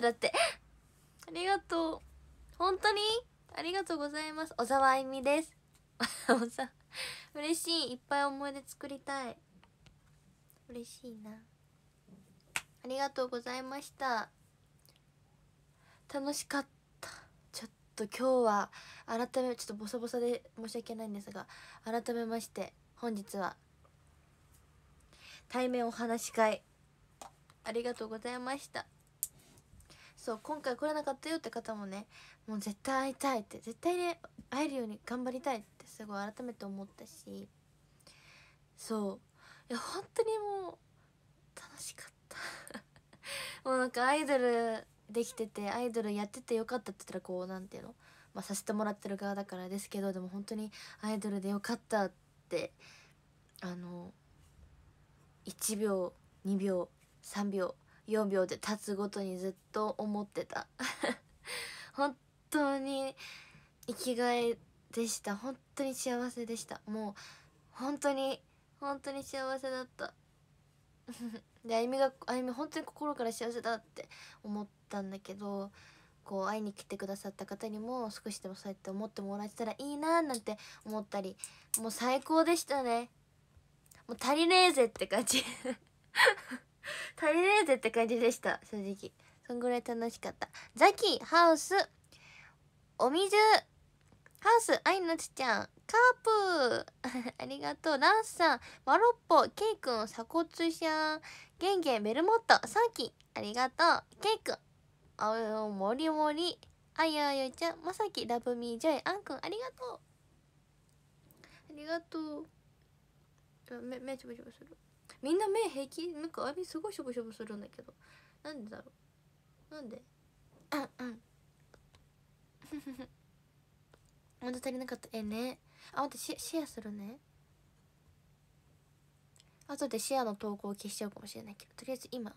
まだってありがとう本当にありがとうございます小沢あゆみです 嬉しいいっぱい思い出作りたい嬉しいなありがとうございました楽しかったちょっと今日は改めちょっとボサボサで申し訳ないんですが改めまして本日は対面お話し会ありがとうございましたそう今回来れなかったよって方もねもう絶対会いたいって絶対ね会えるように頑張りたいってすごい改めて思ったしそういや本当にもう楽しかった もうなんかアイドルできててアイドルやっててよかったって言ったらこう何ていうの、まあ、させてもらってる側だからですけどでも本当にアイドルでよかったってあの1秒2秒3秒4秒で立つごとにずっと思ってた 本当に生きがいでした本当に幸せでしたもう本当に本当に幸せだった であゆみがあゆみ本当に心から幸せだって思ったんだけどこう会いに来てくださった方にも少しでもそうやって思ってもらえたらいいなーなんて思ったりもう最高でしたねもう足りねえぜって感じ 足りねえぜって感じでした正直そんぐらい楽しかったザキハウスお水ハウス愛のつちゃんカープ ありがとうランスさんマロッポケイくん鎖骨シャンゲンゲンベルモットサンキありがとうケイくんあよもりもりあやあやちゃんまさきラブミージョイあんくんありがとうありがとうめめちゃめちゃするみんな目平気なんかあみすごいしょぼしょぼするんだけどなんでだろうなんでうんうん まだ足りなかったえねあ待ってシェアするね後でシェアの投稿を消しちゃうかもしれないけどとりあえず今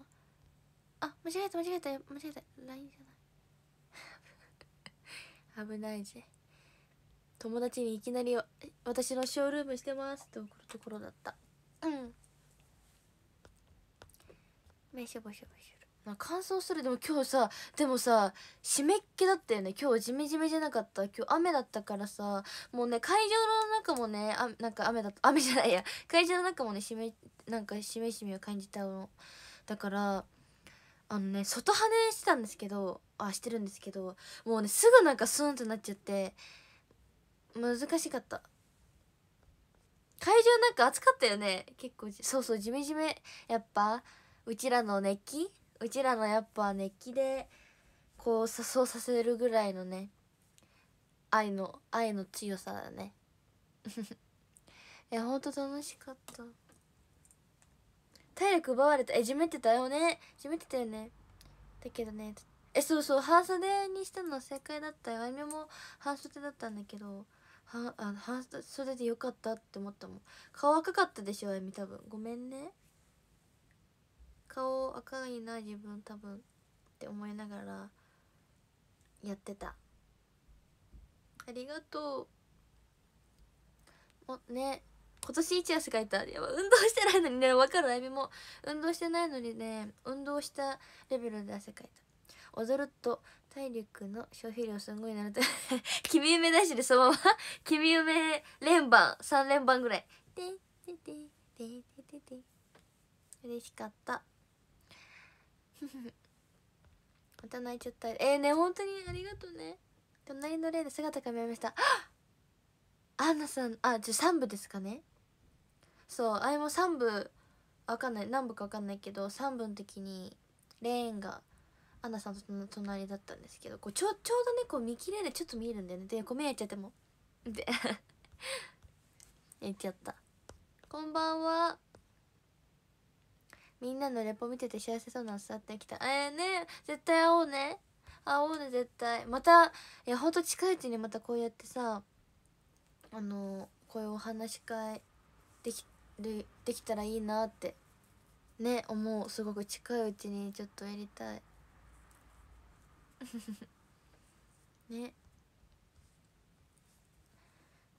あ間違えた間違えた間違えた LINE じゃない 危ないぜ友達にいきなり私のショールームしてますって送るところだったうんめしぼしぼしまあ、乾燥するでも今日さでもさ湿っ気だったよね今日ジメジメじゃなかった今日雨だったからさもうね会場の中もねあなんか雨だ雨じゃないや会場の中もね湿なんかしめしめを感じたのだからあのね外跳ねしてたんですけどあしてるんですけどもうねすぐなんかスーンとなっちゃって難しかった会場なんか暑かったよね結構そうそうジメジメやっぱうちらの熱気うちらのやっぱ熱気でこう誘うさせるぐらいのね愛の愛の強さだね いやほんと楽しかった体力奪われたえじめてたよねじめてたよねだけどねえそうそう半袖にしたの正解だったよあゆみも半袖だったんだけどはあ半袖でよかったって思ったもん顔赤かったでしょあゆみ多分ごめんね顔赤いな自分多分って思いながらやってたありがとうもね今年一安かいたや運動してないのにね分かるあゆみも運動してないのにね運動したレベルで汗かいた踊ると体力の消費量すごいなると 君梅だしでそのまま 君夢連番3連番ぐらいでででででで嬉しかったまた泣いちゃったえー、ね本当にありがとうね隣の例で姿が見えましたアンナさんあじゃあ3部ですかねそうあれも3部わかんない何部かわかんないけど3部の時にレーンがアンナさんと隣だったんですけどこうちょちょうどねこう見切れでちょっと見えるんだよねでごめんやっちゃってもでや っちゃったこんばんはみんなのレポ見てて幸せそうなの伝わってきたえーね、絶対会おうね会おうね絶対またいやほんと近いうちにまたこうやってさあのこういうお話し会できるできたらいいなってね思うすごく近いうちにちょっとやりたい ね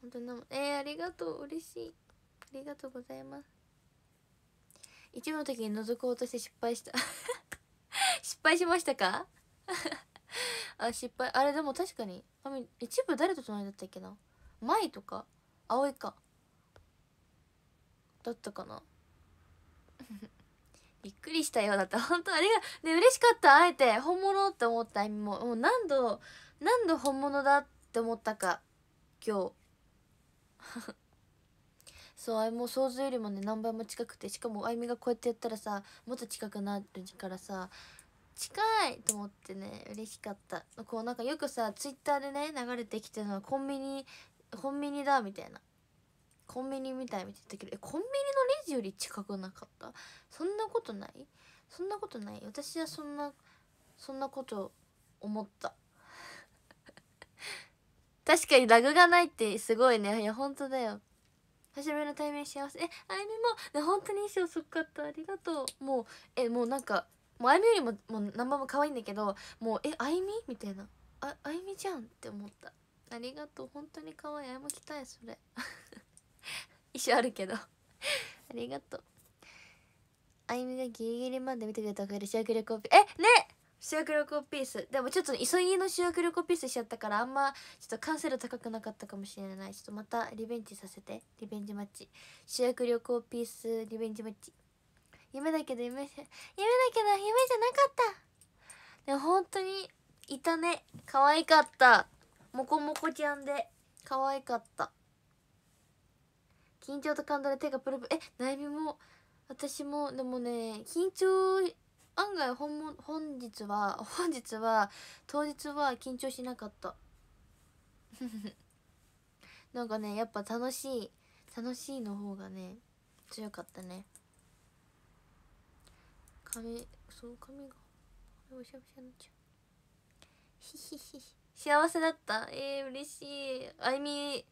本当なえー、ありがとう嬉しいありがとうございます一部の時に覗こうとして失敗した 失敗しましたか あ失敗あれでも確かに一部誰と隣だったっけな舞とか葵かだったかな びっくりしたようだった本当あれがね嬉しかったあえて本物って思った意味ももう何度何度本物だって思ったか今日そうあいも想像よりもね何倍も近くてしかもあゆみがこうやってやったらさもっと近くなるからさ近いと思ってね嬉しかったこうなんかよくさツイッターでね流れてきてるのはコンビニコンビニだみたいなコンビニみたいみたいだけどえコンビニのレジより近くなかったそんなことないそんなことない私はそんなそんなこと思った 確かにラグがないってすごいねいや本当だよ久しぶりの対面幸せえあゆみも、ね、本当に衣装すっかったありがとうもうえもうなんかもうあゆみよりももう何番も可愛いんだけどもうえあゆみみたいなああゆみじゃんって思ったありがとう本当に可愛いあゆも着たいそれ衣装あるけど ありがとうあゆみがギリギリまで見てくれたおかげでコーピーえね修学旅行ピースでもちょっと急ぎの修学旅行ピースしちゃったからあんまちょっと完成度高くなかったかもしれないちょっとまたリベンジさせてリベンジマッチ修学旅行ピースリベンジマッチ夢だけど夢夢だけど夢じゃなかったでも本当にいたね可愛かったもこもこちゃんで可愛かった緊張と感動で手がプルプルえ悩みも私もでもね緊張案外本も本日は 本日は当日は緊張しなかった なんかねやっぱ楽しい楽しいの方がね強かったね髪そう髪がおしゃぶしゃになっちゃう 幸せだったえー、嬉しいあゆみ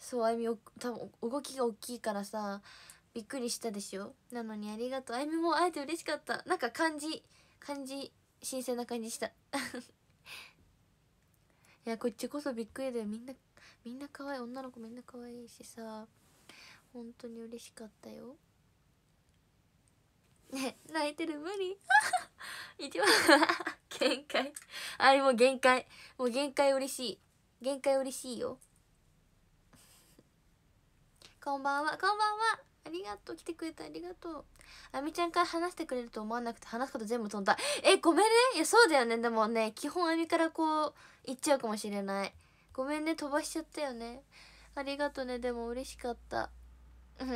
そうあゆみ多分動きが大きいからさびっくりしたでしょなのにありがとうあゆみも会えて嬉しかったなんか感じ感じ新鮮な感じした いやこっちこそびっくりだよみんなみんな可愛い女の子みんな可愛いしさ本当に嬉しかったよね泣いてる無理 一番限界あれもう限界もう限界嬉しい限界嬉しいよこんばんはこんばんはありがとう来てくれてありがとうあみちゃんから話してくれると思わなくて話すこと全部飛んだえごめんねいやそうだよねでもね基本あみからこう言っちゃうかもしれないごめんね飛ばしちゃったよねありがとねでも嬉しかった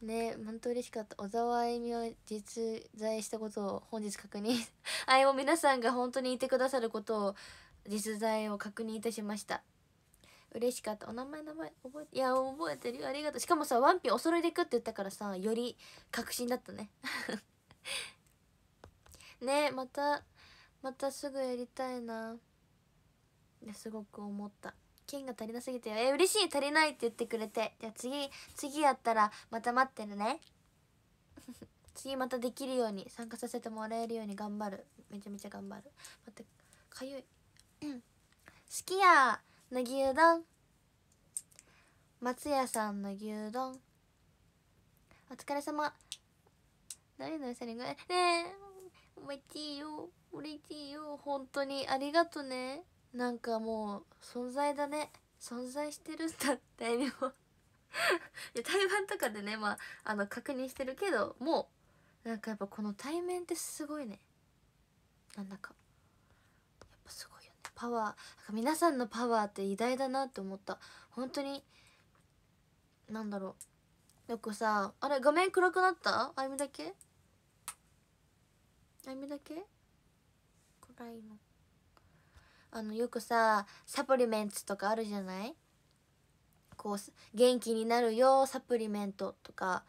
ねえ、本当嬉しかった。小沢あゆみは実在したことを本日確認。あいも皆さんが本当にいてくださることを実在を確認いたしました。嬉しかったお名前名前覚えいや覚えてるよありがとうしかもさワンピお揃いでくって言ったからさより確信だったね ねまたまたすぐやりたいなすごく思った剣が足りなすぎてえ嬉しい足りないって言ってくれてじゃあ次次やったらまた待ってるね 次またできるように参加させてもらえるように頑張るめちゃめちゃ頑張る待ってかゆい好きやの牛丼松屋さんの牛丼お疲れ様誰の餌にごめんねえ嬉しいよ嬉しいよ本当にありがとねなんかもう存在だね存在してるんだってにも対バンとかでねまああの確認してるけどもうなんかやっぱこの対面ってすごいねなんだかパワー皆さんのパワーって偉大だなって思った本当になんだろうよくさあれ画面暗くなったあゆみだけあゆみだけ暗いのあのよくさサプリメンツとかあるじゃないこう元気になるよサプリメントとか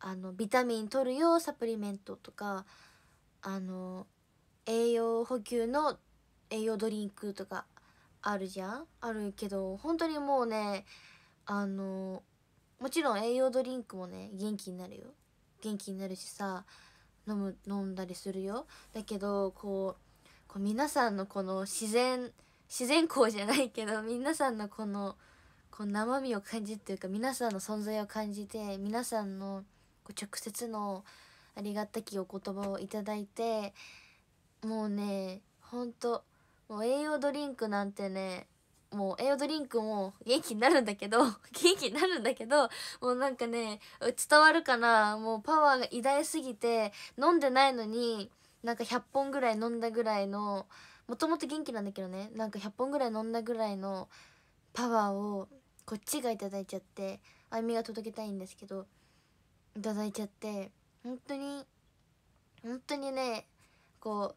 あのビタミン取るよサプリメントとかあの栄養補給の栄養ドリンクとかあるじゃんあるけど本当にもうねあのもちろん栄養ドリンクもね元気になるよ元気になるしさ飲む飲んだりするよだけどこうこう皆さんのこの自然自然光じゃないけど皆さんのこのこ生身を感じるっていうか皆さんの存在を感じて皆さんのこう直接のありがたきお言葉をいただいてもうねほんともう栄養ドリンクなんてねもう栄養ドリンクも元気になるんだけど 元気になるんだけどもうなんかね伝わるかなもうパワーが偉大すぎて飲んでないのになんか100本ぐらい飲んだぐらいのもともと元気なんだけどねなんか100本ぐらい飲んだぐらいのパワーをこっちが頂いちゃってあゆみが届けたいんですけど頂いちゃって本当に本当にねこう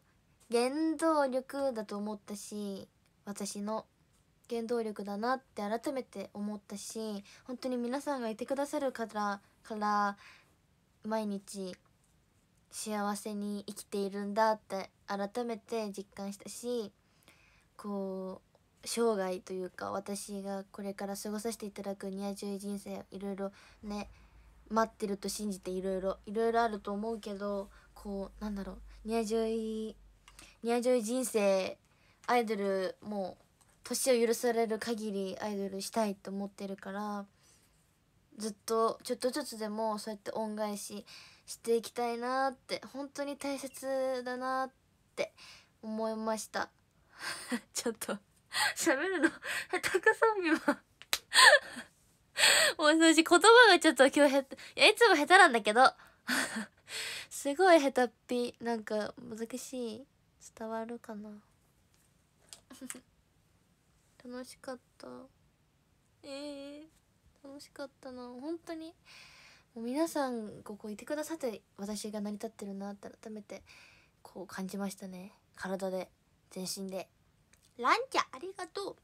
原動力だと思ったし私の原動力だなって改めて思ったし本当に皆さんがいてくださるからから毎日幸せに生きているんだって改めて実感したしこう生涯というか私がこれから過ごさせていただくニア充人生いろいろね待ってると信じていろいろいろいろあると思うけどこうなんだろうニア充ニアジョイ人生アイドルもう年を許される限りアイドルしたいと思ってるからずっとちょっとずつでもそうやって恩返ししていきたいなって本当に大切だなって思いました ちょっと喋るの下手くそ今 もう私言葉がちょっと今日下手いつも下手なんだけど すごい下手っぴなんか難しい。伝わるかな 楽しかったええー、楽しかったな本当にもう皆さんここいてくださって私が成り立ってるなって改めてこう感じましたね体で全身でランチャありがとう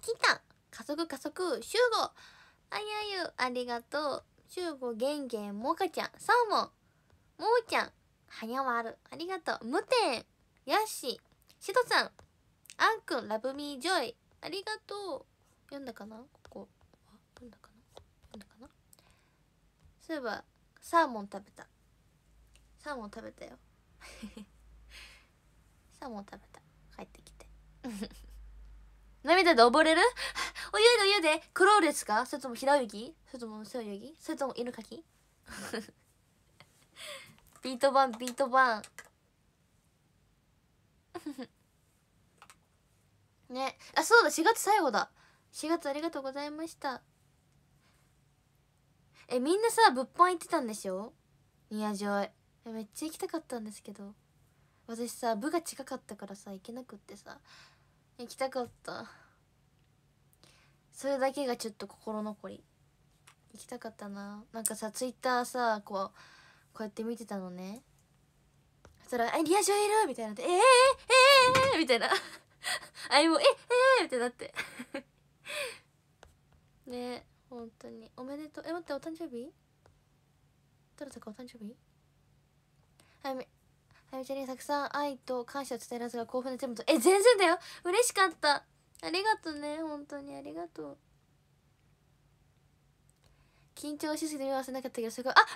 キタン加速加速集合あやゆありがとう集合ゲンゲンもかちゃんサーモンもーちゃんはにゃわるありがとう無点ヤッシーしとさんあんくんラブミージョイありがとう読んだかなここ読んだかな読んだかなそういえばサーモン食べたサーモン食べたよ サーモン食べた帰ってきて 涙で溺れる お湯でお湯でクロールですかそれとも平泳ぎそれとも背泳ぎそれとも犬かきビートバンビートバンねあそうだ4月最後だ4月ありがとうございましたえみんなさ物販行ってたんでしょ宮城へめっちゃ行きたかったんですけど私さ部が近かったからさ行けなくってさ行きたかったそれだけがちょっと心残り行きたかったななんかさツイッターさこうこうやって見てたのねそしたら「えリア充いる!」みたいなって「えー、えー、ええー、えみたいな あれもええー、ってなって ね本当におめでとうえ待ってお誕生日どなたかお誕生日はやみはやみちゃんにたくさん愛と感謝を伝えらずが興奮で全部とえ全然だよ嬉しかったありがとうね本当にありがとう緊張しすぎて目を合わせなかったけどすごいああ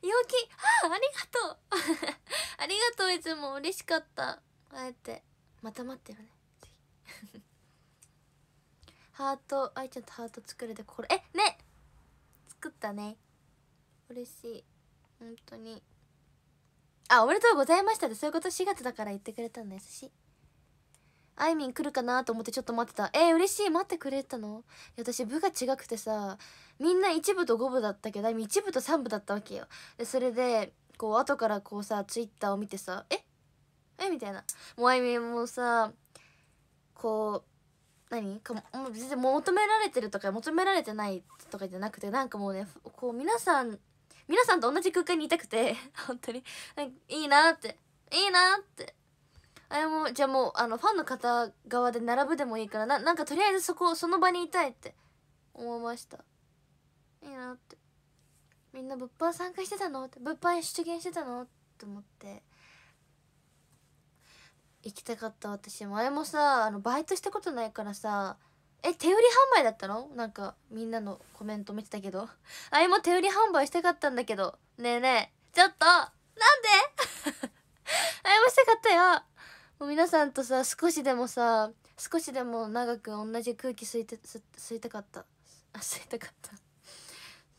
陽気あありがとう ありがとういつも嬉しかったあえてまた待ってるね ハート愛ちゃんとハート作れてこれえね作ったね嬉しい本当にあおめでとうございましたってそういうこと4月だから言ってくれたんだ優しいあいみん来るかなと思ってちょっと待ってたえー、嬉しい待ってくれたの私部が違くてさみんな1部と5部だったけどあいみん1部と3部だったわけよでそれでこう後からこうさツイッターを見てさええみたいなもうあいみんもさこう何かもう全然求められてるとか求められてないとかじゃなくてなんかもうねこう皆さん皆さんと同じ空間にいたくて 本当にいいなっていいなってあれもじゃあもうあのファンの方側で並ぶでもいいからななんかとりあえずそこその場にいたいって思いましたいいなってみんな物販参加してたのって物販出現してたのって思って行きたかった私前もさあのバイトしたことないからさえ手売り販売だったのなんかみんなのコメント見てたけどあれも手売り販売したかったんだけどねえねえちょっとなんで あいもしたかったよもう皆さんとさ少しでもさ少しでも長く同じ空気吸いて吸いたかったあ吸いたかった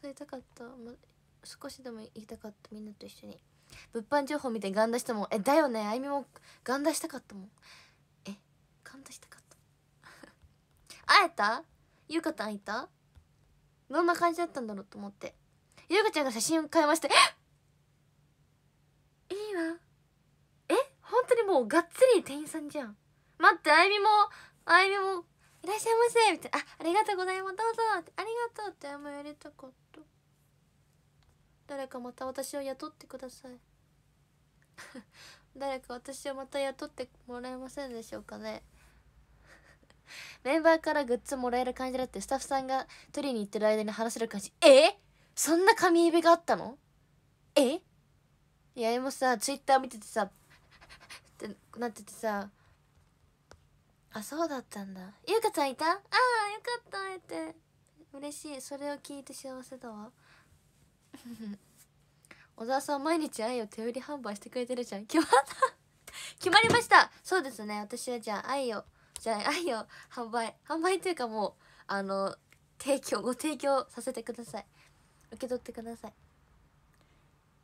吸いたかった、少しでも言いたかったみんなと一緒に。物販情報見てガンダしたもんえだよねあゆみもガンダしたかったもんえガンダしたかった 会えたゆうかたんいたどんな感じだったんだろうと思ってゆうかちゃんが写真変えましてえ いいわえ本当にもうがっつり店員さんじゃん待ってあゆみもあゆみも「いらっしゃいませ」みたいな「あありがとうございますどうぞ」ありがとう」ってあんまやりたかった誰かまた私を雇ってください 誰か私をまた雇ってもらえませんでしょうかね メンバーからグッズもらえる感じだってスタッフさんが取りに行ってる間に話せる感じえそんな紙指があったのえいやでもさツイッター見ててさ ってなっててさあそうだったんだゆうかちゃんいたああよかった会えて嬉しいそれを聞いて幸せだわ 小沢さん毎日愛を手売り販売してくれてるじゃん決まった 決まりましたそうですね私はじゃあ愛をじゃあ愛を販売販売というかもうあの提供ご提供させてください受け取ってください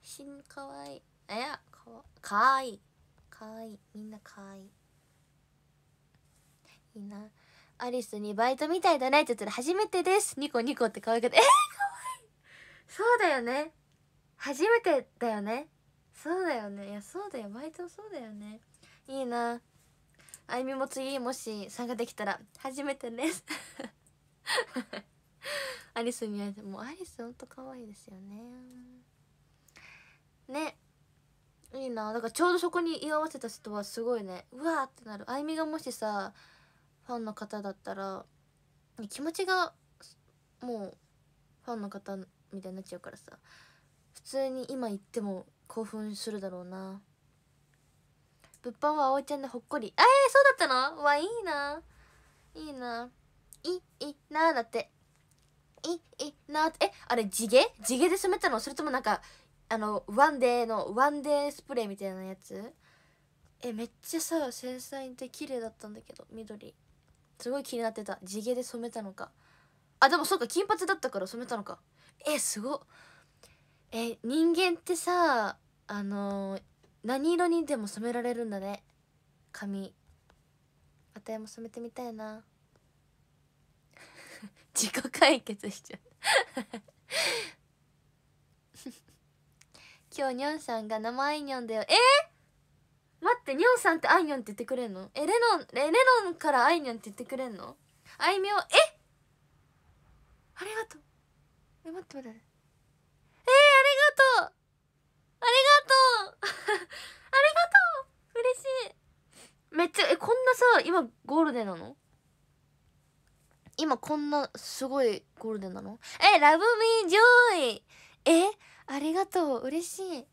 しんかわいいえやかわかわいいかわいいみんなかわいいいいなアリスにバイトみたいだねって言ったら初めてですニコニコって可愛くてえー、かわいいそうだよね初めてだよねそうだよねいやそうだよバイトそうだよねいいなあゆみも次もし参加できたら初めてです アリスに会えてもうアリスほんと可愛いですよねねいいなだからちょうどそこに居合わせた人はすごいねうわーってなるあゆみがもしさファンの方だったら気持ちがもうファンの方みたいになっちゃうからさ普通に今言っても興奮するだろうな物販は葵ちゃんでほっこりえー、そうだったのわいいないいないいなだっていいなってえあれ地毛地毛で染めたのそれともなんかあのワンデーのワンデースプレーみたいなやつえめっちゃさ繊細で綺麗だったんだけど緑すごい気になってた地毛で染めたのかあでもそうか金髪だったから染めたのかえすごえ人間ってさあのー、何色にでも染められるんだね髪あたいも染めてみたいな 自己解決しちゃう 今日にょんさんが生あいにょんだよえー、待ってにょんさんってあいにょんって言ってくれんのえレノンえレノンからあいにょんって言ってくれんのあいみょんえありがとうえ待って待ってえー、ありがとうありがとうありがとう嬉しいめっちゃえこんなさ今ゴールデンなの今こんなすごいゴールデンなのえラブミージョイえありがとう嬉しい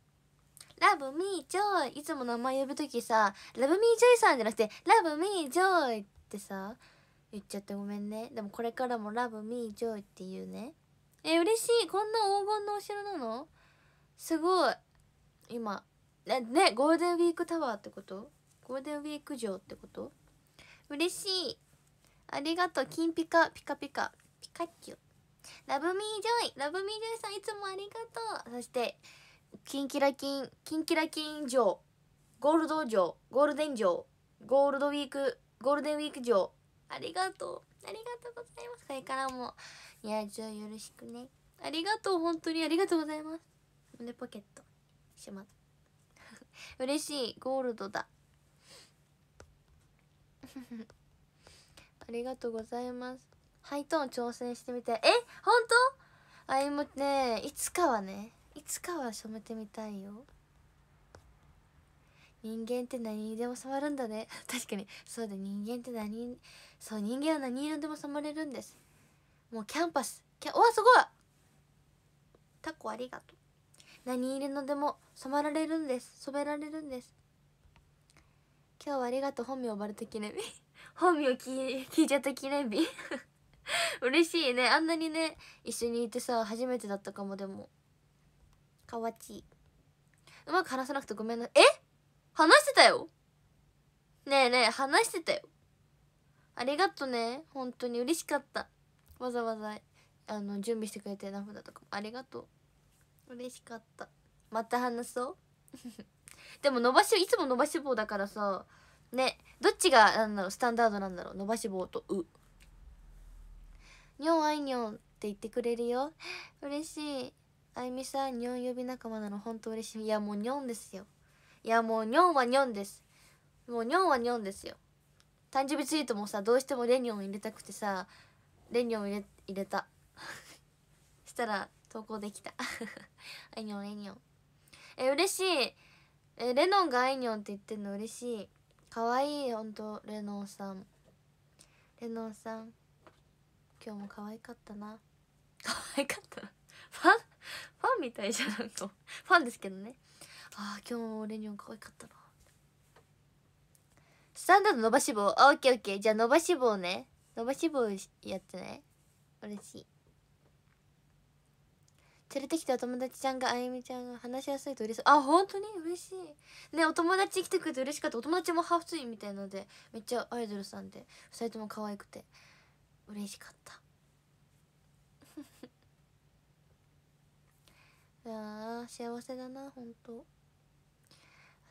ラブミージョイいつも名前呼ぶ時さラブミージョイさんじゃなくてラブミージョイってさ言っちゃってごめんねでもこれからもラブミージョイって言うねえ嬉しいこんな黄金のお城なのすごい今ねねゴールデンウィークタワーってことゴールデンウィーク城ってこと嬉しいありがとう金ピカピカピカピカキュラブミージョイラブミージョイさんいつもありがとうそしてキンキラキンキンキラキン城ゴールド城ゴールデン城ゴールドウィークゴールデンウィーク城ありがとうありがとうございますこれからもいやじゃあよろしくねありがとう本当にありがとうございます胸ポケットしまっ 嬉しいゴールドだ ありがとうございますハイトーン挑戦してみたいえ本当あいもねいつかはねいつかは染めてみたいよ人間って何にでも触るんだね 確かにそうだ人間って何そう人間は何色でも染まれるんですもうキャンパスキャわすごいタコありがとう何れのでも染まられるんです染められるんです今日はありがとう本名バルト記念日 本名聞聞いちゃった記念日 嬉しいねあんなにね一緒にいてさ初めてだったかもでもかわちいうまく話さなくてごめんなえ話してたよねえねえ話してたよありがとね本当に嬉しかったわざわざあの準備してくれて名札とかもありがとう嬉しかったまた話そう でも伸ばしいつも伸ばし棒だからさねどっちがなんだろうスタンダードなんだろう伸ばし棒と「う」「にょんあいにょん」って言ってくれるよ嬉しいあゆみさんにょん呼び仲間なの本当嬉しいいやもうにょんですよいやもうにょんはにょんですもうにょんはにょんですよ誕生日ツイートもさどうしてもレニョン入れたくてさレニョン入れ入れた したら投稿できた あいにょんえにょんえ嬉しいえレノンがあいにょんって言ってんの嬉しいかわいいほんとレノンさんレノンさん今日も可愛かったな可愛 かったファンファンみたいじゃなんかファンですけどねああ今日もレニョン可愛かったなスタンダード伸ばし棒オッケーオッケーじゃあ伸ばし棒ね伸ばし棒やってない嬉しい連れてきたお友達ちゃんがあゆみちゃんが話しやすいと嬉しいあ本当に嬉しいねお友達来てくれて嬉しかったお友達もハーフツインみたいのでめっちゃアイドルさんで2人とも可愛くて嬉しかったああ、幸せだな本当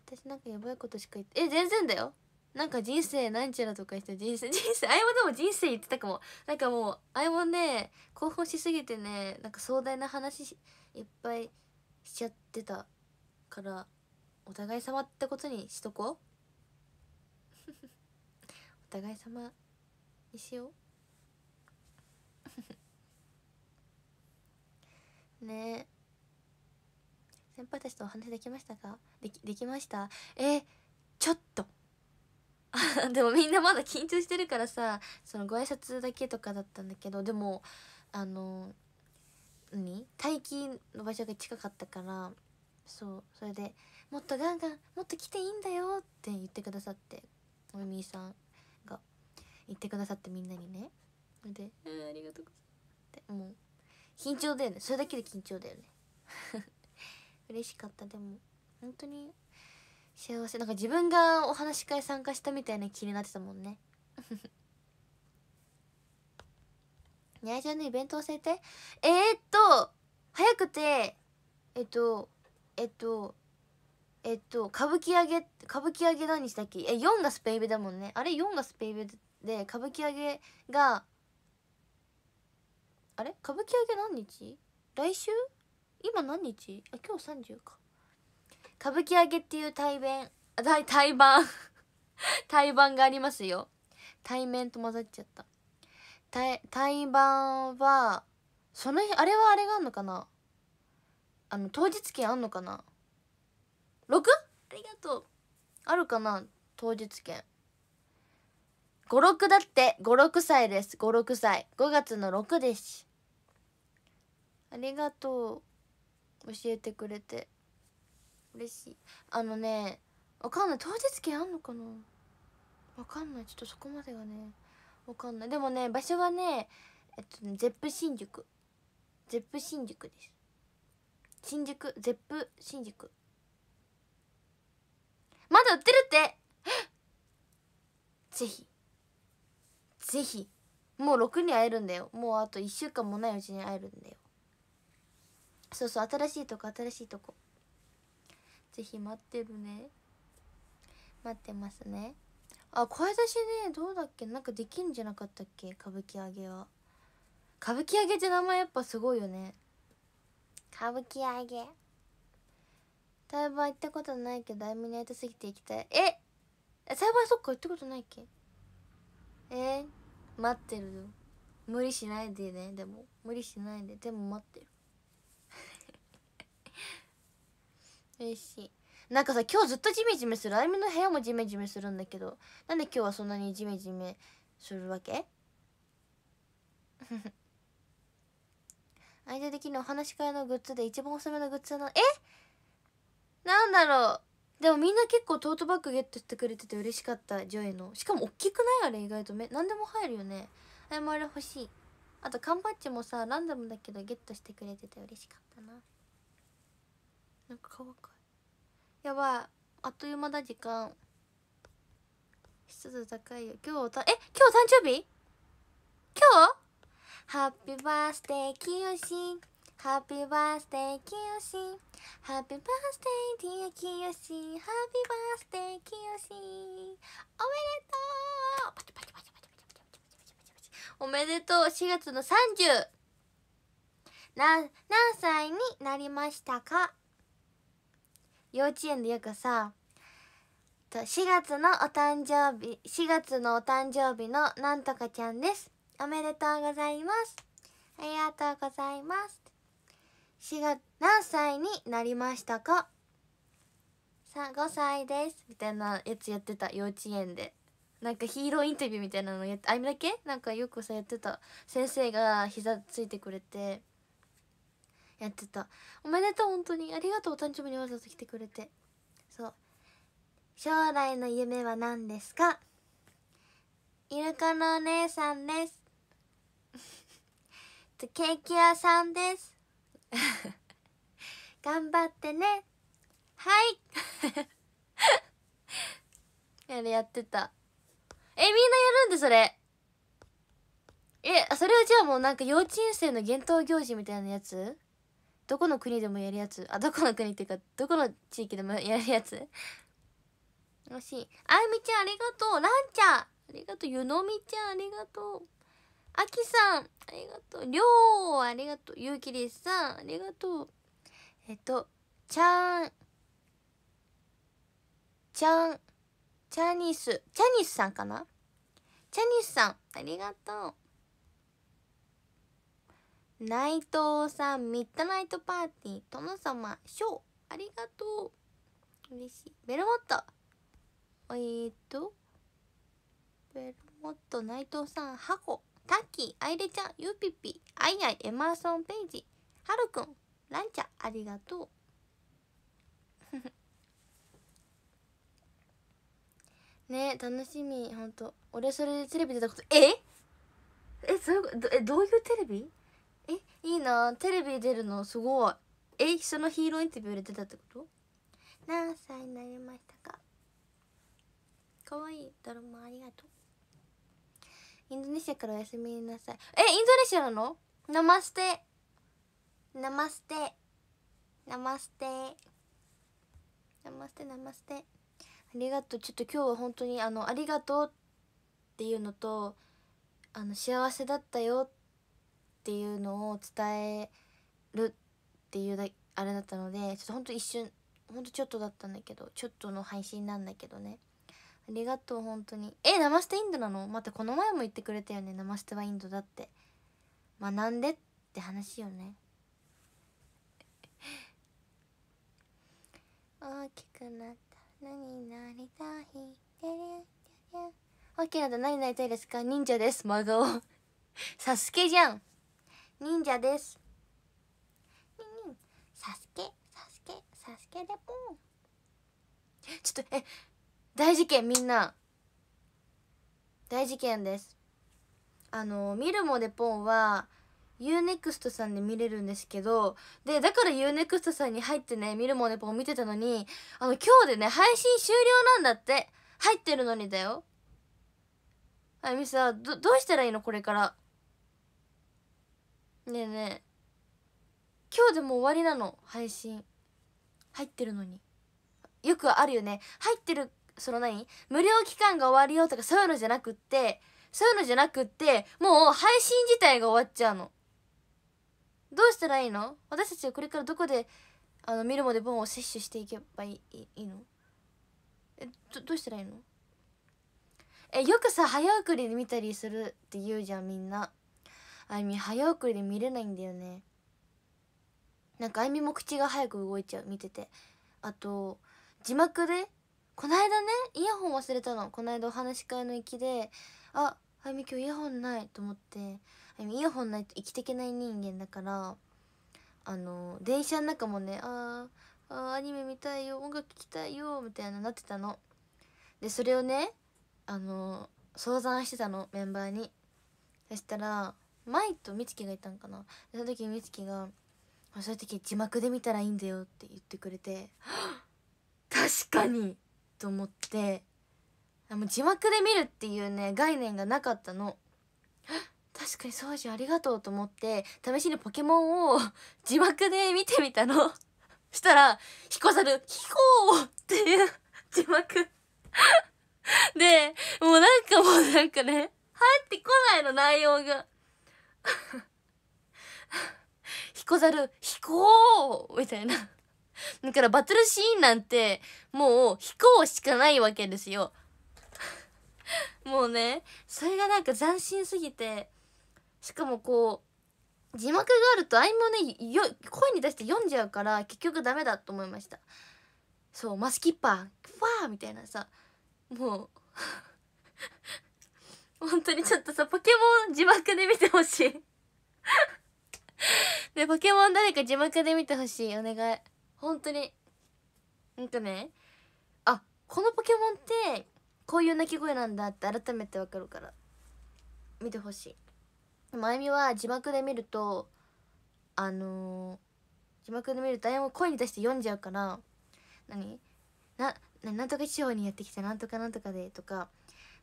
私なんかやばいことしか言ってえ全然だよなんか人生なんちゃらとか言って人生 人生あいもでも人生言ってたかもなんかもうあいもね興奮しすぎてねなんか壮大な話いっぱいしちゃってたからお互い様ってことにしとこう お互い様にしよう ねえ先輩たちとお話できましたかできできましたえちょっと でもみんなまだ緊張してるからさそのご挨拶だけとかだったんだけどでもあの何待機の場所が近かったからそうそれで「もっとガンガンもっと来ていいんだよ」って言ってくださっておみーさんが言ってくださってみんなにねで「うんありがとうございます」ってもう緊張だよねそれだけで緊張だよね 嬉しかったでも本当に幸せなんか自分がお話し会参加したみたいな気になってたもんねにゃいちゃんのイベント教えてえー、っと早くてえっとえっとえっと歌舞伎揚げ歌舞伎揚げ何したっけえ4がスペイベだもんねあれ4がスペイベで歌舞伎揚げがあれ歌舞伎揚げ何日来週今何日あ今日30か歌舞伎揚げっていう対面対対バン対バンがありますよ対面と混ざっちゃった対対バはその日あれはあれがあんのかなあの当日券あんのかな 6? ありがとうあるかな当日券56だって56歳です56歳5月の6ですありがとう教えてくれて嬉しいあのねわかんない当日券あんのかなわかんないちょっとそこまでがねわかんないでもね場所はねえっとねゼップ新宿ゼップ新宿です新宿ゼップ新宿まだ売ってるって ぜひぜひもう6に会えるんだよもうあと1週間もないうちに会えるんだよそうそう新しいとこ新しいとこぜひ待ってるね待ってますねあ声出しねどうだっけなんかできんじゃなかったっけ歌舞伎揚げは歌舞伎揚げって名前やっぱすごいよね歌舞伎揚げ台場行ったことないけどアイミネートすぎて行きたいえ台場そっか行ったことないっけえー、待ってる無理しないでねでも無理しないででも待ってる嬉しいなんかさ今日ずっとジメジメするあゆみの部屋もジメジメするんだけどなんで今日はそんなにジメジメするわけ間 的にお話し会のグッズで一番おすすめのグッズのえなんだろうでもみんな結構トートバッグゲットしてくれてて嬉しかったジョイのしかもおっきくないあれ意外とめ何でも入るよねあれもあれ欲しいあと缶バッジもさランダムだけどゲットしてくれてて嬉しかったななんかかいやばいあっという間だ時間湿度高いよ今日たえ今日誕生日今日ハッピーバースデーキヨシハッピーバースデーキヨシハッピーバースデーキィアきハッピーバースデーキヨシおめでとうおめでとう4月の30な何歳になりましたか幼稚園でよくさ4月のお誕生日4月のお誕生日のなんとかちゃんですおめでとうございますありがとうございます4月何歳になりましたかさ5歳ですみたいなやつやってた幼稚園でなんかヒーローインタビューみたいなのやってあれだけなんかよくさやってた先生が膝ついてくれてやってたおめでとう本当にありがとうお誕生日にわざわざ来てくれてそう将来の夢は何ですかイルカのお姉さんです ケーキ屋さんです 頑張ってねはいあ れやってたえみんなやるんでそれえそれはじゃあもうなんか幼稚園生の伝統行事みたいなやつどこの国でもやるやつあどこの国っていうかどこの地域でもやるやつ惜しいあゆみちゃんありがとうランちゃんありがとうゆのみちゃんありがとうあきさんありがとうりょうありがとうゆうきりさんありがとうえっとちゃんちゃんチャニスチャニスさんかなチャニスさんありがとう内藤さんミッドナイトパーティー殿様ショーありがとう嬉しいベルモットえー、っとベルモット内藤さんハコタッキーアイレちゃんゆぴぴあいあいエマーソンペイジはるくんランチャありがとう ね楽しみほんと俺それでテレビ出たことええそういうえどういうテレビえいいなテレビ出るのすごいえそのヒーローインタビューでてたってこと何歳になりましたかかわいいドラマありがとうインドネシアからおやすみなさいえインドネシアなのナマステナマステナマステナマステナマステありがとうちょっと今日は本当にあのありがとうっていうのとあの幸せだったよってっていうのを伝えるっていうだあれだったのでちょっとほんと一瞬ほんとちょっとだったんだけどちょっとの配信なんだけどねありがとう本当にえナマステインドなの待ってこの前も言ってくれたよねナマステはインドだって学んでって話よね大きくなった何になりたい大きくなった何になりたいですか忍者です真顔 サスケじゃん忍者ですにんにんサスケサスケサスケでポンちょっとえ大事件みんな大事件ですあの「見るもでポン」は UNEXT さんで見れるんですけどでだから UNEXT さんに入ってね見るもねぽん見てたのにあの今日でね配信終了なんだって入ってるのにだよあみさどどうしたらいいのこれからねえねえ今日でも終わりなの配信入ってるのによくあるよね入ってるその何無料期間が終わるよとかそういうのじゃなくってそういうのじゃなくってもう配信自体が終わっちゃうのどうしたらいいの私たちはこれからどこであの見るまで本を摂取していけばいいいいのえどどうしたらいいのえよくさ早送りで見たりするって言うじゃんみんなあゆみ早送りで見れないんだよねなんかあゆみも口が早く動いちゃう見ててあと字幕でこないだねイヤホン忘れたのこないだお話し会の行きでああゆみ今日イヤホンないと思ってあいみイヤホンないと生きていけない人間だからあの電車の中もねああアニメ見たいよ音楽聴きたいよみたいななってたのでそれをねあの相談してたのメンバーにそしたら舞と美月がいたんかなその時美月が「そういう時字幕で見たらいいんだよ」って言ってくれて確かにと思ってもう字幕で見るっていうね概念がなかったの確かに掃除ありがとうと思って試しにポケモンを 字幕で見てみたのしたら「ヒコザルヒコー!」っていう 字幕でもうなんかもうなんかね入ってこないの内容が。彦猿飛行みたいなだからバトルシーンなんてもう飛行しかないわけですよもうねそれがなんか斬新すぎてしかもこう字幕があると合間ねよ声に出して読んじゃうから結局ダメだと思いましたそうマスキッパーファーみたいなさもう本当にちょっとさ、ポケモン字幕で見てほしい で、ポケモン誰か字幕で見てほしい。お願い。本当に。うんとね、あ、このポケモンって、こういう鳴き声なんだって改めてわかるから。見てほしい。まゆみは字幕で見ると、あのー、字幕で見るとあやも声に出して読んじゃうから、何な、なんとか地方にやってきてなんとかなんとかでとか、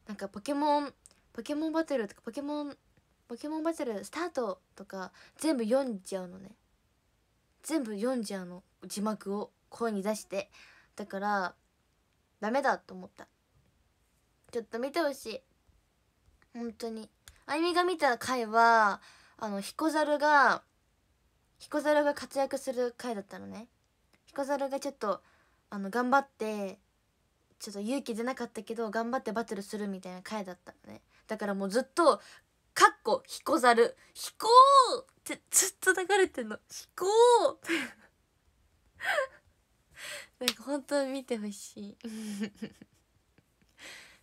なんかポケモンポケモンバトルとかポケモンポケモンバトルスタートとか全部読んじゃうのね全部読んじゃうの字幕を声に出してだからダメだと思ったちょっと見てほしい本当にあゆみが見た回はあの彦猿が彦猿が活躍する回だったのね彦猿がちょっとあの頑張ってちょっと勇気出なかったけど頑張ってバトルするみたいな回だったのねだからもうずっと「かっこ彦猿こー!」ってずっと流れてんの「ひこー! 」なんか本当に見てほしい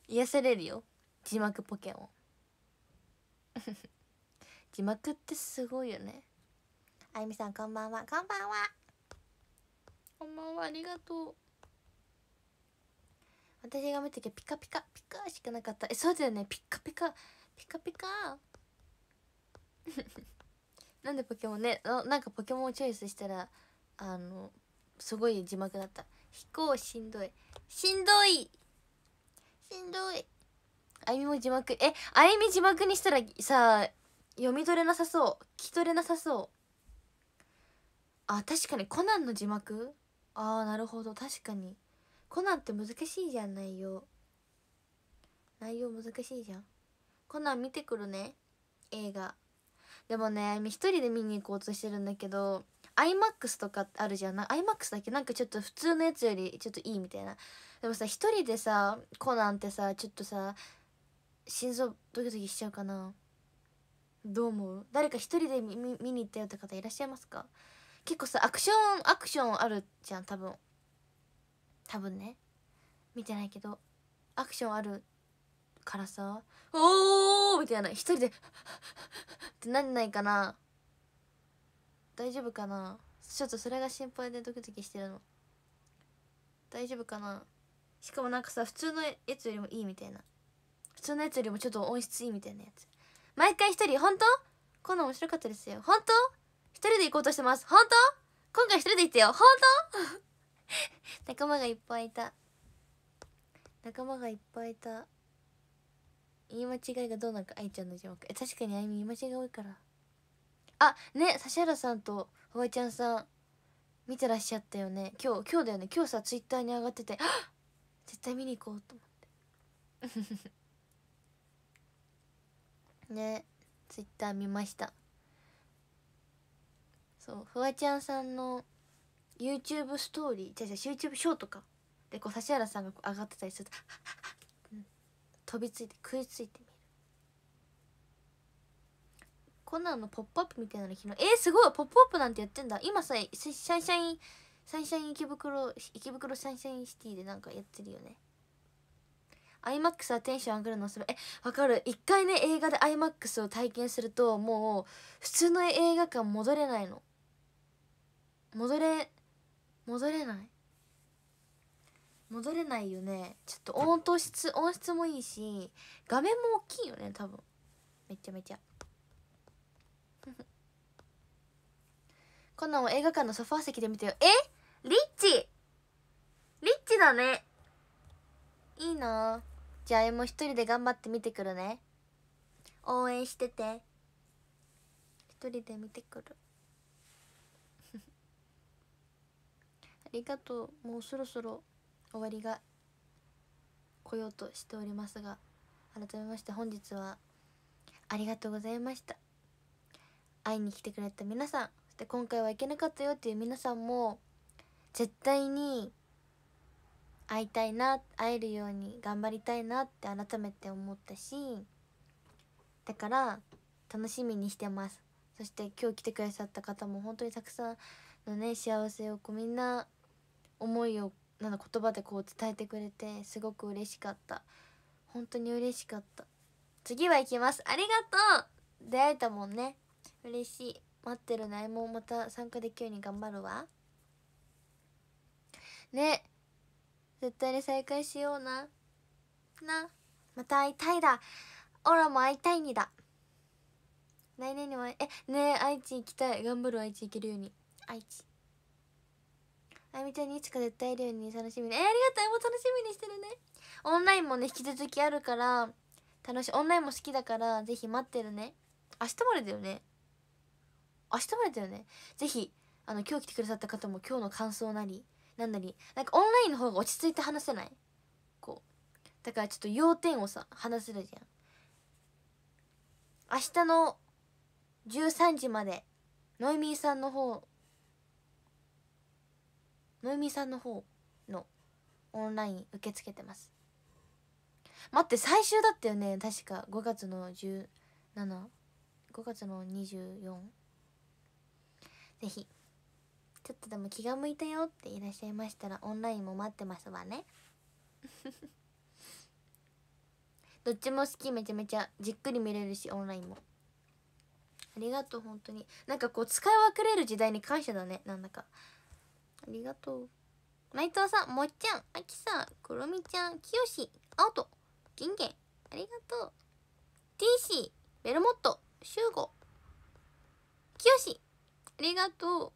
癒されるよ字幕ポケモン 字幕ってすごいよねあゆみさんこんばんはこんばんはこんばんはありがとう私が見たけピカピカピカしかなかったえそうだよねピカピカピカピカ なんでポケモンねなんかポケモンをチョイスしたらあのすごい字幕だった飛行しんどいしんどいしんどいあゆみも字幕えあゆみ字幕にしたらさ読み取れなさそう聞き取れなさそうあ確かにコナンの字幕ああなるほど確かにコナンって難しいじゃん内容内容難しいじゃんコナン見てくるね映画でもね一人で見に行こうとしてるんだけど iMAX とかあるじゃん iMAX だっけなんかちょっと普通のやつよりちょっといいみたいなでもさ一人でさコナンってさちょっとさ心臓ドキドキしちゃうかなどう思う誰か一人で見に行ったよって方いらっしゃいますか結構さアクションアクションあるじゃん多分多分ね見てないけどアクションあるからさ「おー!」みたいな一人でってなんないかな大丈夫かなちょっとそれが心配でドキドキしてるの大丈夫かなしかもなんかさ普通のやつよりもいいみたいな普通のやつよりもちょっと音質いいみたいなやつ毎回一人本当こんな面白かったですよ本当一人で行こうとしてます本当今回一人で行ってよ本当 仲間がいっぱいいた仲間がいっぱいいた言い間違いがどうなるか愛ちゃんの字幕え確かにあいみ言い間違いが多いからあね指原さんとフワちゃんさん見てらっしゃったよね今日今日だよね今日さツイッターに上がってて絶対見に行こうと思って ねツイッター見ましたそうフワちゃんさんの YouTube ストーリーじゃじゃ YouTube ショーとかでこう指原さんがこう上がってたりすると飛びついて食いついてみるこんなのポップアップみたいなの昨日えー、すごいポップアップなんてやってんだ今さシャンシャインサンシャイン池袋池袋サンシャインシティでなんかやってるよねアイマックスはテンション上がるのすめえわかる一回ね映画でアイマックスを体験するともう普通の映画館戻れないの戻れ戻れない戻れないよねちょっと音と質音質もいいし画面も大きいよね多分めちゃめちゃこんなん映画館のソファ席で見てよえリッチリッチだねいいなじゃあえも一人で頑張って見てくるね応援してて一人で見てくるりがとうもうそろそろ終わりが来ようとしておりますが改めまして本日はありがとうございました会いに来てくれた皆さんそして今回は行けなかったよっていう皆さんも絶対に会いたいな会えるように頑張りたいなって改めて思ったしだから楽しみにしてますそして今日来てくださった方も本当にたくさんのね幸せをこうみんな思いをなんだ言葉でこう伝えてくれてすごく嬉しかった本当に嬉しかった次は行きますありがとう出会えたもんね嬉しい待ってるないもまた参加できるように頑張るわね絶対に再会しようななまた会いたいだオラも会いたいにだ来年にもえねえ愛知行きたい頑張る愛知行けるように愛知あゆみちゃんにいつか絶対いるように楽しみにえー、ありがとうもう楽しみにしてるねオンラインもね引き続きあるから楽しいオンラインも好きだからぜひ待ってるね明日までだよね明日までだよねぜひあの今日来てくださった方も今日の感想なりなんなりなんかオンラインの方が落ち着いて話せないこうだからちょっと要点をさ話せるじゃん明日の13時までノイミーさんの方のゆみさんの方のオンライン受け付けてます待って最終だったよね確か5月の175月の24ぜひちょっとでも気が向いたよっていらっしゃいましたらオンラインも待ってますわね どっちも好きめちゃめちゃじっくり見れるしオンラインもありがとう本当になんかこう使い分けれる時代に感謝だねなんだかありがとう内藤さんもっちゃんあきさん、くろみちゃんきよしあおとげんげんありがとうティーシーベルモットしゅうごきよしありがとう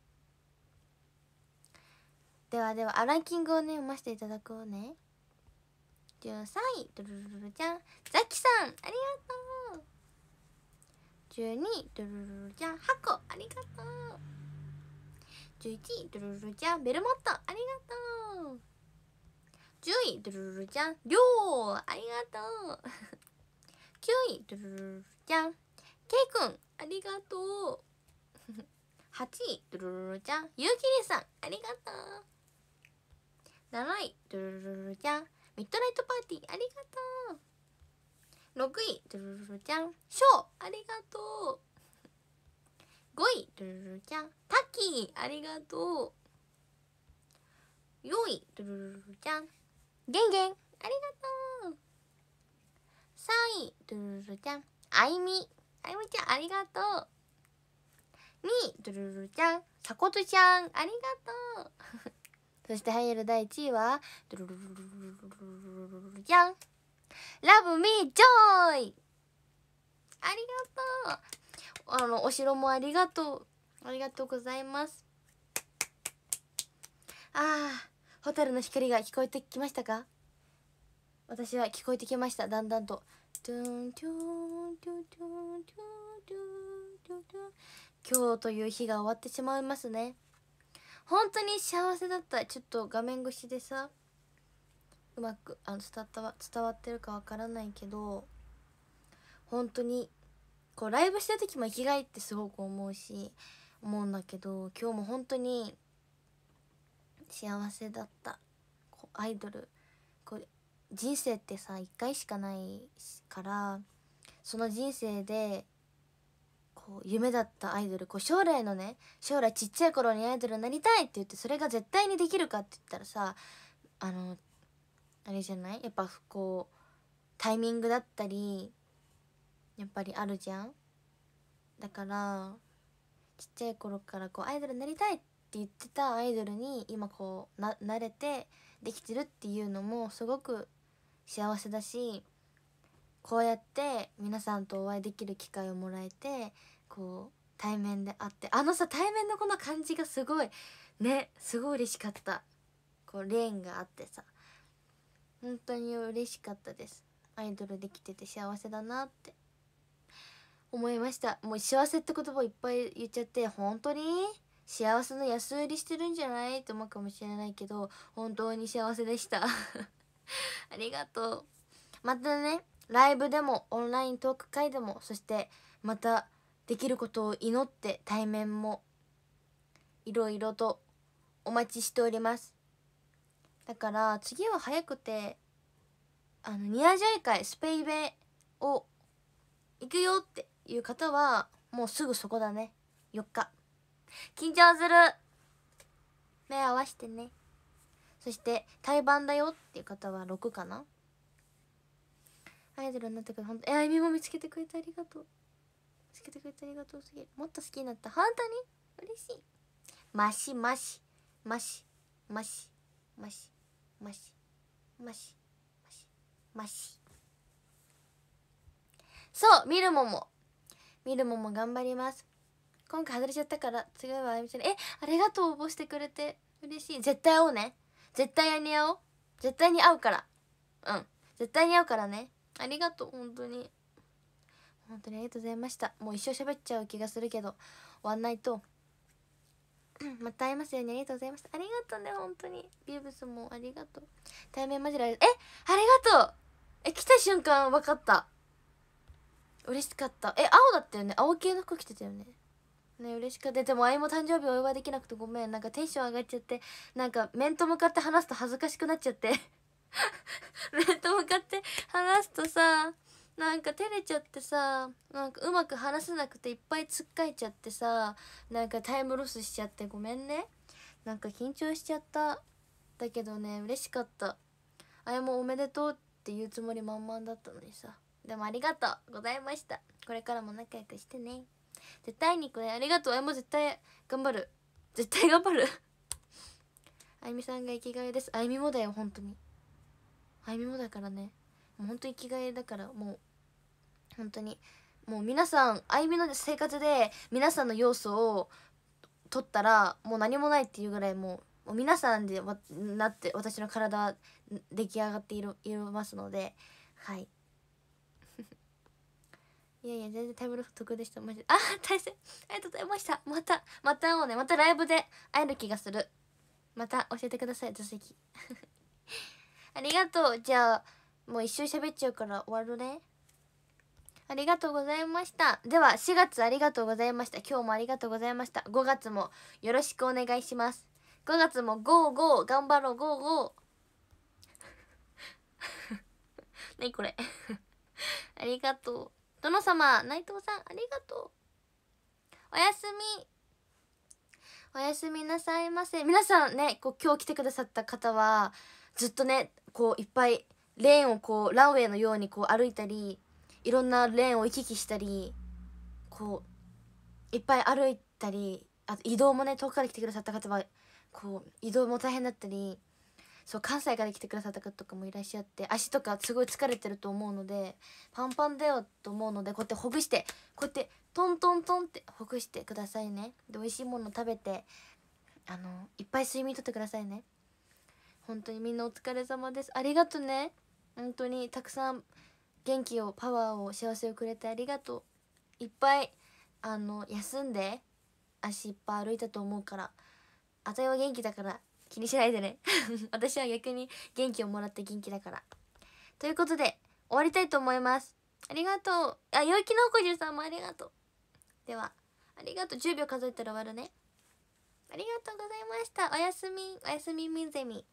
ではではランキングをね読ませていただこうね13位ドゥルルルちゃんザキさんありがとう12位ドゥルルルちゃんハコありがとう十一位ドゥルルちゃんベルモットありがとう十位ドゥルルちゃんりょうありがとう九位ドゥルルルちゃんけいくんありがとう八位ドゥルルルちゃんゆうきりさんありがとう七位ドゥルルルルちゃんミッドナイトパーティーありがとう六位ドゥルルルちゃんショう、ありがとう5位ルルルちゃんタキありがとう4位ルルルちゃんゲンゲンありがとう3位ルルルちゃんあいみあいみちゃんありがとう2位ルルルちゃんさことちゃんありがとうそして栄える第1位はルルルルルルルルルちゃんラブミージョイありがとうあのお城もありがとうありがとうございますああ、蛍の光が聞こえてきましたか私は聞こえてきましただんだんと今日という日が終わってしまいますね本当に幸せだったちょっと画面越しでさうまくあの伝わ伝わってるかわからないけど本当にこうライブした時も生きがいってすごく思うし思うんだけど今日も本当に幸せだったこうアイドルこう人生ってさ1回しかないからその人生でこう夢だったアイドルこう将来のね将来ちっちゃい頃にアイドルになりたいって言ってそれが絶対にできるかって言ったらさあのあれじゃないやっぱこうタイミングだったりやっぱりあるじゃんだからちっちゃい頃からこうアイドルになりたいって言ってたアイドルに今こうな慣れてできてるっていうのもすごく幸せだしこうやって皆さんとお会いできる機会をもらえてこう対面で会ってあのさ対面のこの感じがすごいねすごい嬉しかったこうレーンがあってさ本当に嬉しかったですアイドルできてて幸せだなって思いましたもう幸せって言葉いっぱい言っちゃって本当に幸せの安売りしてるんじゃないと思うかもしれないけど本当に幸せでした ありがとうまたねライブでもオンライントーク会でもそしてまたできることを祈って対面もいろいろとお待ちしておりますだから次は早くてあのニアジャイ会スペイベを行くよっていう方はもうすぐそこだね4日緊張する目合わせてねそして対バンだよっていう方は6かなアイドルになってくど本当えあゆみも見つけてくれてありがとう見つけてくれてありがとうすぎるもっと好きになった本当に嬉しいマシマシマシマシマシマシマシマシマシそう見るもも見るもも頑張ります今回外れちゃったから次はあゆみちゃんえありがとう応募してくれて嬉しい絶対会おうね絶対に会おう絶対に会うからうん絶対に会うからねありがとう本当に本当にありがとうございましたもう一生喋っちゃう気がするけど終わんないとまた会えますようにありがとうございましたありがとうね本当にビーブスもありがとう対面マジでえありがとうえ来た瞬間分かった嬉しかったえ青だったよね青系の服着てたよねね嬉しかったでもあいも誕生日お祝いできなくてごめんなんかテンション上がっちゃってなんか面と向かって話すと恥ずかしくなっちゃって 面と向かって話すとさなんか照れちゃってさなんかうまく話せなくていっぱいつっかえちゃってさなんかタイムロスしちゃってごめんねなんか緊張しちゃっただけどね嬉しかったあやもおめでとうって言うつもり満々だったのにさでもありがとうございましたこれからも仲良くしてね絶対にこれありがとうあも絶対頑張る絶対頑張るあゆみさんが生きがいですあゆみもだよ本当にあゆみもだからねもう本当に生きがいだからもう本当にもう皆さんあゆみの生活で皆さんの要素を取ったらもう何もないっていうぐらいもう皆さんでなって私の体出来上がっているいますのではいいやいや、全然タイムロス得でした。マジで。あ、大変ありがとうございました。また、また会おうね。またライブで会える気がする。また教えてください、座席。ありがとう。じゃあ、もう一周喋っちゃうから終わるね。ありがとうございました。では、4月ありがとうございました。今日もありがとうございました。5月もよろしくお願いします。5月もゴーゴー頑張ろうゴーゴー 何これ ありがとう。殿様内藤さんありがとうおやすみおやすみなさいませ皆さんねこう今日来てくださった方はずっとねこういっぱいレーンをこうランウェイのようにこう歩いたりいろんなレーンを行き来したりこういっぱい歩いたりあと移動もね遠くから来てくださった方はこう移動も大変だったりそう関西から来てくださった方とかもいらっしゃって足とかすごい疲れてると思うのでパンパンだよと思うのでこうやってほぐしてこうやってトントントンってほぐしてくださいねで美味しいもの食べてあのいっぱい睡眠とってくださいね本当にみんなお疲れ様ですありがとね本当にたくさん元気をパワーを幸せをくれてありがとういっぱいあの休んで足いっぱい歩いたと思うからあたいは元気だから気にしないでね 私は逆に元気をもらって元気だからということで終わりたいと思いますありがとうあ陽気のおこじゅさんもありがとうではありがとう10秒数えたら終わるねありがとうございましたおやすみおやすみみゼミ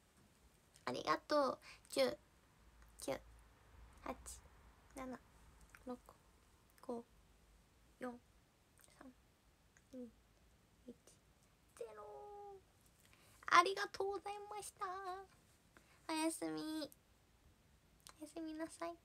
ありがとう10 9 8 7ありがとうございましたおやすみおやすみなさい